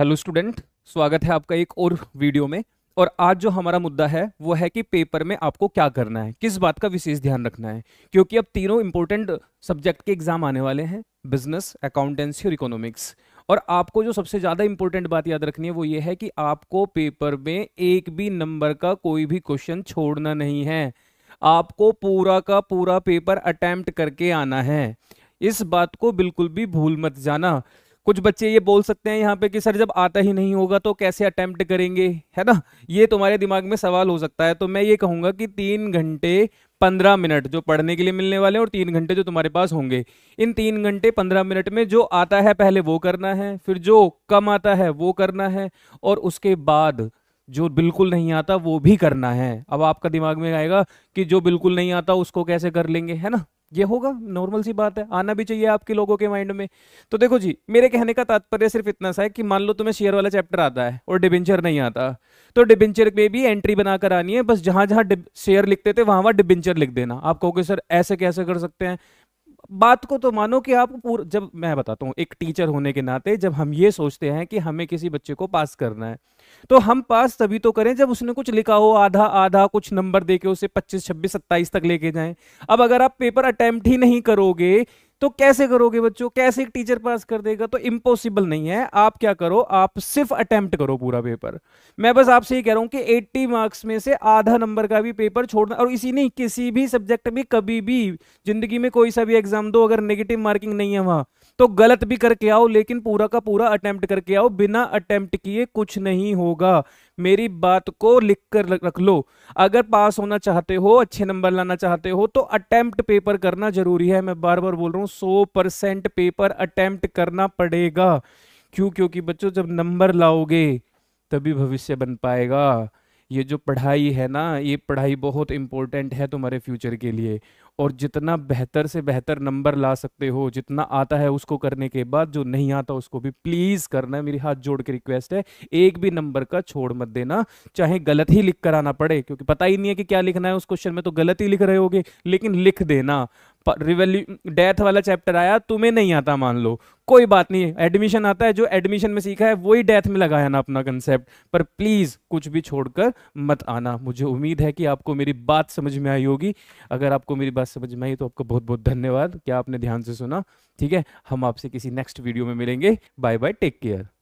hello student स्वागत है आपका एक और वीडियो में और आज जो हमारा मुद्दा है वो है कि पेपर में आपको क्या करना है किस बात का विशेष ध्यान रखना है क्योंकि अब तीनों इंपॉर्टेंट सब्जेक्ट के एग्जाम आने वाले हैं बिजनेस अकाउंटेंसी और इकोनॉमिक्स और आपको जो सबसे ज़्यादा इंपॉर्टेंट बात याद रखनी है वो ये है कि आपको पेपर में एक भी नंबर का कोई भी क्वेश्चन छोड़ना नहीं है आपको पूरा का पूरा पेपर अटैम्प्ट करके आना है इस बात को बिल्कुल भी भूल मत जाना कुछ बच्चे ये बोल सकते हैं यहाँ पे कि सर जब आता ही नहीं होगा तो कैसे अटैम्प्ट करेंगे है ना ये तुम्हारे दिमाग में सवाल हो सकता है तो मैं ये कहूँगा कि तीन घंटे पंद्रह मिनट जो पढ़ने के लिए मिलने वाले हैं और तीन घंटे जो तुम्हारे पास होंगे इन तीन घंटे पंद्रह मिनट में जो आता है पहले वो करना है फिर जो कम आता है वो करना है और उसके बाद जो बिल्कुल नहीं आता वो भी करना है अब आपका दिमाग में आएगा कि जो बिल्कुल नहीं आता उसको कैसे कर लेंगे है ना ये होगा नॉर्मल सी बात है आना भी चाहिए आपके लोगों के माइंड में तो देखो जी मेरे कहने का तात्पर्य सिर्फ इतना सा है कि मान लो तुम्हें शेयर वाला चैप्टर आता है और डिबेंचर नहीं आता तो डिबेंचर में भी एंट्री बनाकर आनी है बस जहां जहां शेयर लिखते थे वहां वहां डिबेंचर लिख देना आप कहोगे सर ऐसे कैसे कर सकते हैं बात को तो मानो कि आप पूरा जब मैं बताता हूँ एक टीचर होने के नाते जब हम ये सोचते हैं कि हमें किसी बच्चे को पास करना है तो हम पास तभी तो करें जब उसने कुछ लिखा हो आधा आधा कुछ नंबर देके उसे पच्चीस छब्बीस सत्ताईस तक लेके जाएं अब अगर आप पेपर अटैम्प्ट ही नहीं करोगे तो कैसे करोगे बच्चों कैसे एक टीचर पास कर देगा तो इम्पॉसिबल नहीं है आप क्या करो आप सिर्फ अटेम्प्ट करो पूरा पेपर मैं बस आपसे ये कह रहा हूं कि 80 मार्क्स में से आधा नंबर का भी पेपर छोड़ना और इसी नहीं किसी भी सब्जेक्ट में कभी भी जिंदगी में कोई सा भी एग्जाम दो अगर नेगेटिव मार्किंग नहीं है वहां तो गलत भी करके आओ लेकिन पूरा का पूरा अटेम्प्ट करके आओ बिना अटेम्प्ट किए कुछ नहीं होगा मेरी बात को लिख कर रख लो अगर पास होना चाहते हो अच्छे नंबर लाना चाहते हो तो अटैम्प्ट पेपर करना जरूरी है मैं बार बार बोल रहा हूँ सौ परसेंट पेपर अटैम्प्ट करना पड़ेगा क्यों क्योंकि बच्चों जब नंबर लाओगे तभी भविष्य बन पाएगा ये जो पढ़ाई है ना ये पढ़ाई बहुत इम्पोर्टेंट है तुम्हारे फ्यूचर के लिए और जितना बेहतर से बेहतर नंबर ला सकते हो जितना आता है उसको करने के बाद जो नहीं आता उसको भी प्लीज़ करना है मेरी हाथ जोड़ के रिक्वेस्ट है एक भी नंबर का छोड़ मत देना चाहे गलत ही लिख कर आना पड़े क्योंकि पता ही नहीं है कि क्या लिखना है उस क्वेश्चन में तो गलत ही लिख रहे होगे लेकिन लिख देना रिवेल्यू डेथ वाला चैप्टर आया तुम्हें नहीं आता मान लो कोई बात नहीं एडमिशन आता है जो एडमिशन में सीखा है वही डेथ में लगाया ना अपना कंसेप्ट पर प्लीज कुछ भी छोड़कर मत आना मुझे उम्मीद है कि आपको मेरी बात समझ में आई होगी अगर आपको मेरी बात समझ में आई तो आपको बहुत बहुत धन्यवाद क्या आपने ध्यान से सुना ठीक है हम आपसे किसी नेक्स्ट वीडियो में मिलेंगे बाय बाय टेक केयर